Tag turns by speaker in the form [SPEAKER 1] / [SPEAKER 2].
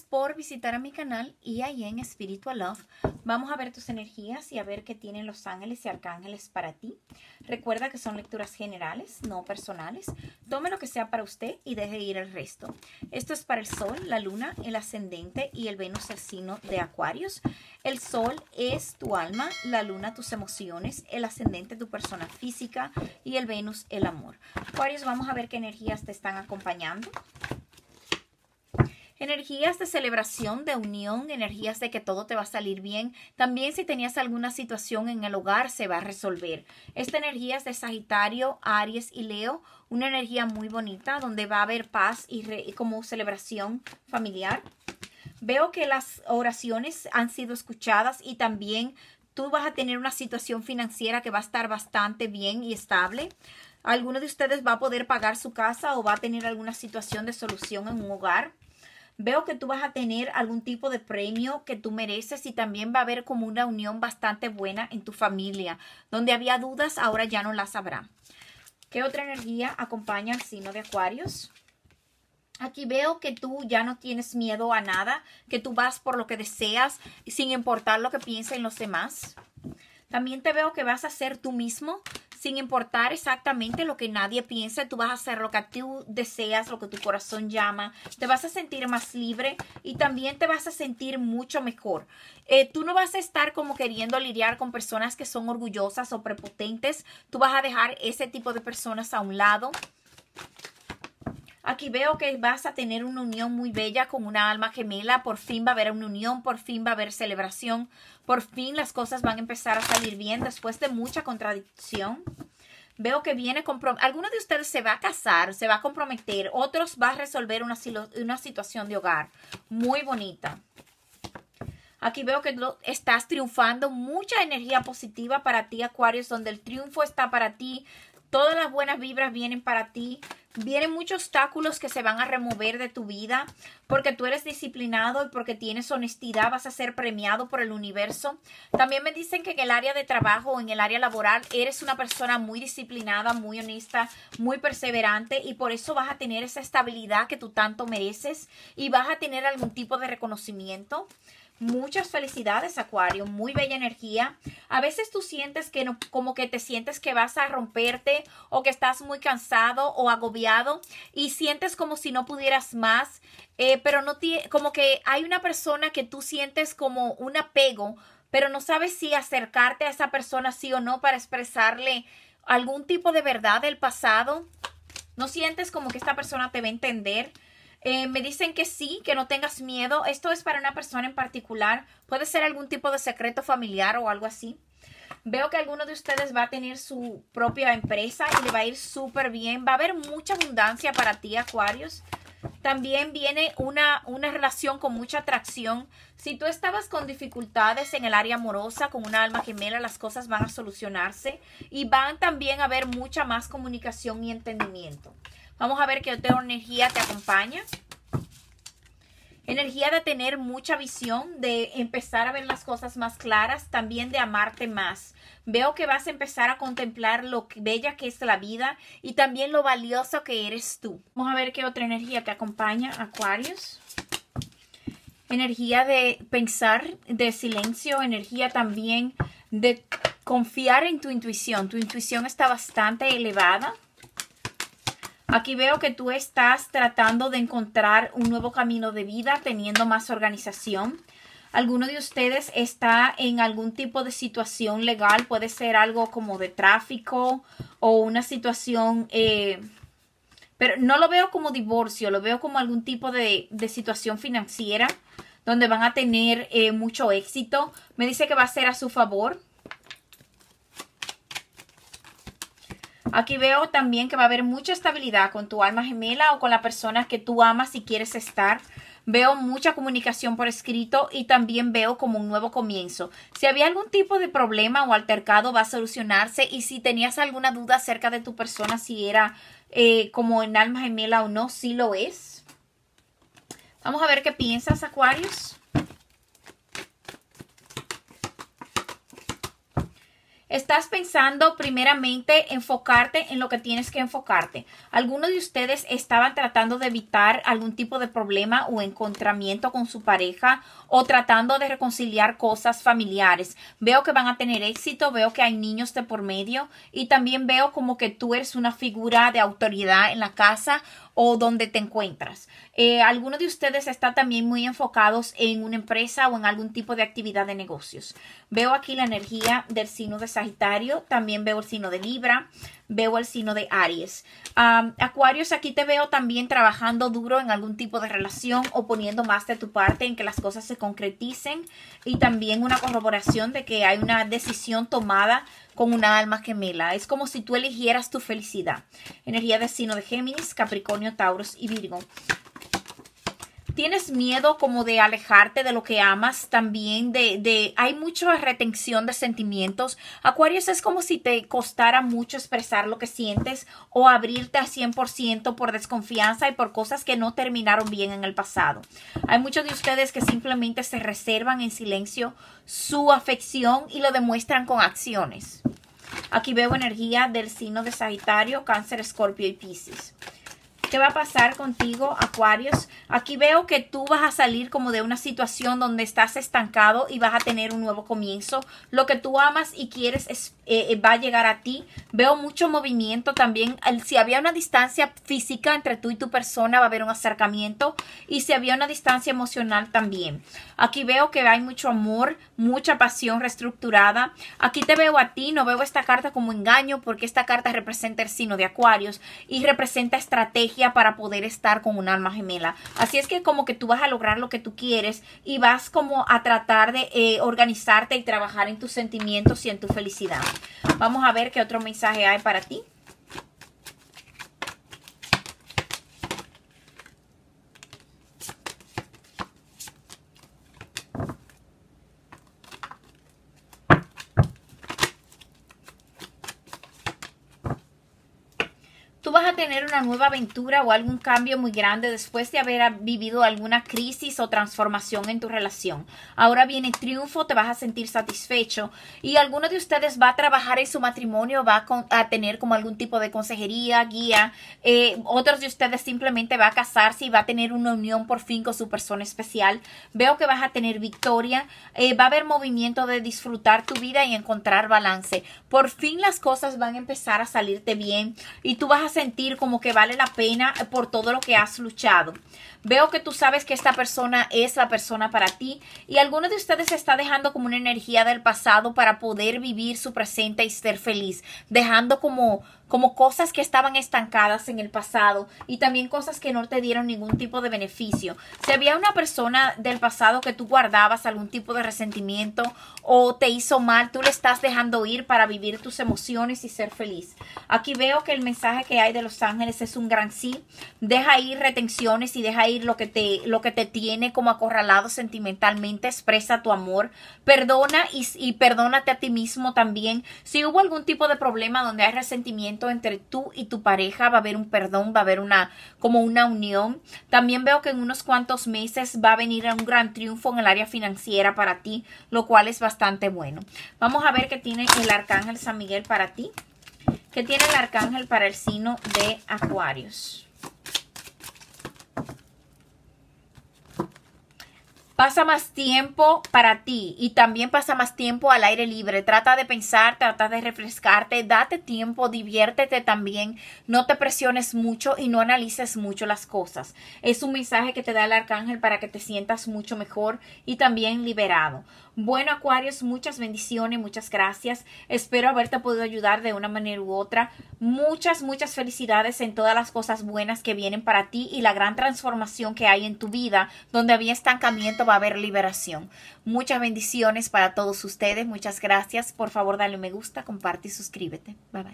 [SPEAKER 1] por visitar a mi canal y ahí en Spiritual Love vamos a ver tus energías y a ver qué tienen los ángeles y arcángeles para ti. Recuerda que son lecturas generales, no personales. Tome lo que sea para usted y deje ir el resto. Esto es para el Sol, la Luna, el Ascendente y el Venus, el signo de Acuarios. El Sol es tu alma, la Luna tus emociones, el Ascendente tu persona física y el Venus el amor. Acuarios, vamos a ver qué energías te están acompañando. Energías de celebración, de unión, energías de que todo te va a salir bien. También si tenías alguna situación en el hogar se va a resolver. Esta energía es de Sagitario, Aries y Leo, una energía muy bonita donde va a haber paz y, como celebración familiar. Veo que las oraciones han sido escuchadas y también tú vas a tener una situación financiera que va a estar bastante bien y estable. Alguno de ustedes va a poder pagar su casa o va a tener alguna situación de solución en un hogar. Veo que tú vas a tener algún tipo de premio que tú mereces y también va a haber como una unión bastante buena en tu familia. Donde había dudas, ahora ya no las habrá. ¿Qué otra energía acompaña al signo de Acuarios? Aquí veo que tú ya no tienes miedo a nada, que tú vas por lo que deseas sin importar lo que piensen los demás. También te veo que vas a ser tú mismo, sin importar exactamente lo que nadie piense, tú vas a hacer lo que tú deseas, lo que tu corazón llama, te vas a sentir más libre y también te vas a sentir mucho mejor. Eh, tú no vas a estar como queriendo lidiar con personas que son orgullosas o prepotentes, tú vas a dejar ese tipo de personas a un lado. Aquí veo que vas a tener una unión muy bella con una alma gemela. Por fin va a haber una unión, por fin va a haber celebración. Por fin las cosas van a empezar a salir bien después de mucha contradicción. Veo que viene, algunos de ustedes se va a casar, se va a comprometer, otros va a resolver una, una situación de hogar muy bonita. Aquí veo que estás triunfando, mucha energía positiva para ti, Acuarios, donde el triunfo está para ti, todas las buenas vibras vienen para ti. Vienen muchos obstáculos que se van a remover de tu vida porque tú eres disciplinado y porque tienes honestidad, vas a ser premiado por el universo. También me dicen que en el área de trabajo o en el área laboral eres una persona muy disciplinada, muy honesta, muy perseverante y por eso vas a tener esa estabilidad que tú tanto mereces y vas a tener algún tipo de reconocimiento. Muchas felicidades, Acuario, muy bella energía. A veces tú sientes que no, como que te sientes que vas a romperte o que estás muy cansado o agobiado y sientes como si no pudieras más, eh, pero no tiene, como que hay una persona que tú sientes como un apego, pero no sabes si acercarte a esa persona sí o no para expresarle algún tipo de verdad del pasado. No sientes como que esta persona te va a entender eh, me dicen que sí, que no tengas miedo. Esto es para una persona en particular. Puede ser algún tipo de secreto familiar o algo así. Veo que alguno de ustedes va a tener su propia empresa y le va a ir súper bien. Va a haber mucha abundancia para ti, Acuarios. También viene una, relación con mucha atracción. Si tú estabas con dificultades en el área amorosa, con un alma gemela, las cosas van a solucionarse y van también a haber mucha más comunicación y entendimiento. Vamos a ver qué otra energía te acompaña. Energía de tener mucha visión, de empezar a ver las cosas más claras, también de amarte más. Veo que vas a empezar a contemplar lo bella que es la vida y también lo valioso que eres tú. Vamos a ver qué otra energía te acompaña, Aquarius energía de pensar, de silencio, energía también de confiar en tu intuición. Tu intuición está bastante elevada. Aquí veo que tú estás tratando de encontrar un nuevo camino de vida, teniendo más organización. Alguno de ustedes está en algún tipo de situación legal, puede ser algo como de tráfico o una situación, eh, pero no lo veo como divorcio, lo veo como algún tipo de, situación financiera donde van a tener eh, mucho éxito. Me dice que va a ser a su favor, Aquí veo también que va a haber mucha estabilidad con tu alma gemela o con la persona que tú amas y quieres estar. Veo mucha comunicación por escrito y también veo como un nuevo comienzo. Si había algún tipo de problema o altercado va a solucionarse y si tenías alguna duda acerca de tu persona, si era eh, como en alma gemela o no, sí lo es. Vamos a ver qué piensas, Acuarios. Estás pensando primeramente enfocarte en lo que tienes que enfocarte. Algunos de ustedes estaban tratando de evitar algún tipo de problema o encontramiento con su pareja o tratando de reconciliar cosas familiares. Veo que van a tener éxito, veo que hay niños de por medio y también veo como que tú eres una figura de autoridad en la casa o donde te encuentras. Eh, algunos de ustedes están también muy enfocados en una empresa o en algún tipo de actividad de negocios. Veo aquí la energía del signo de Sagitario, también veo el signo de Libra, veo el signo de Aries. Acuarios, aquí te veo también trabajando duro en algún tipo de relación o poniendo más de tu parte en que las cosas se concreticen y también una corroboración de que hay una decisión tomada con una alma gemela. Es como si tú eligieras tu felicidad. Energía de signo de Géminis, Capricornio, Taurus y Virgo tienes miedo como de alejarte de lo que amas también, de, de hay mucha retención de sentimientos. Acuarios es como si te costara mucho expresar lo que sientes o abrirte a 100% por desconfianza y por cosas que no terminaron bien en el pasado. Hay muchos de ustedes que simplemente se reservan en silencio su afección y lo demuestran con acciones. Aquí veo energía del signo de Sagitario, Cáncer, Escorpio y Piscis. ¿Qué va a pasar contigo, Acuarios? Aquí veo que tú vas a salir como de una situación donde estás estancado y vas a tener un nuevo comienzo. Lo que tú amas y quieres eh, eh, va a llegar a ti. Veo mucho movimiento también. Si había una distancia física entre tú y tu persona, va a haber un acercamiento. Y si había una distancia emocional también. Aquí veo que hay mucho amor, mucha pasión reestructurada. Aquí te veo a ti, no veo esta carta como engaño porque esta carta representa el signo de Acuarios y representa estrategia para poder estar con un alma gemela. Así es que como que tú vas a lograr lo que tú quieres y vas como a tratar de eh, organizarte y trabajar en tus sentimientos y en tu felicidad. Vamos a ver qué otro mensaje hay para ti. tener una nueva aventura o algún cambio muy grande después de haber vivido alguna crisis o transformación en tu relación. Ahora viene triunfo, te vas a sentir satisfecho y alguno de ustedes va a trabajar en su matrimonio, va a, tener como algún tipo de consejería, guía. Eh, otros de ustedes simplemente va a casarse y va a tener una unión por fin con su persona especial. Veo que vas a tener victoria, eh, va a haber movimiento de disfrutar tu vida y encontrar balance. Por fin las cosas van a empezar a salirte bien y tú vas a sentir como que vale la pena por todo lo que has luchado. Veo que tú sabes que esta persona es la persona para ti y alguno de ustedes está dejando como una energía del pasado para poder vivir su presente y ser feliz, dejando como como cosas que estaban estancadas en el pasado y también cosas que no te dieron ningún tipo de beneficio. Si había una persona del pasado que tú guardabas algún tipo de resentimiento o te hizo mal, tú le estás dejando ir para vivir tus emociones y ser feliz. Aquí veo que el mensaje que hay de los ángeles es un gran sí. Deja ir retenciones y deja ir lo que te, lo que te tiene como acorralado sentimentalmente. Expresa tu amor. Perdona y perdónate a ti mismo también. Si hubo algún tipo de problema donde hay resentimiento, entre tú y tu pareja, va a haber un perdón, va a haber una como una unión. También veo que en unos cuantos meses va a venir un gran triunfo en el área financiera para ti, lo cual es bastante bueno. Vamos a ver qué tiene el arcángel San Miguel para ti. ¿Qué tiene el arcángel para el signo de Acuarios? Pasa más tiempo para ti y también pasa más tiempo al aire libre. Trata de pensar, trata de refrescarte, date tiempo, diviértete también. No te presiones mucho y no analices mucho las cosas. Es un mensaje que te da el arcángel para que te sientas mucho mejor y también liberado. Bueno, Acuarios, muchas bendiciones, muchas gracias. Espero haberte podido ayudar de una manera u otra. Muchas, muchas felicidades en todas las cosas buenas que vienen para ti y la gran transformación que hay en tu vida. Donde había estancamiento va a haber liberación. Muchas bendiciones para todos ustedes. Muchas gracias. Por favor, dale me gusta, comparte y suscríbete. Bye bye.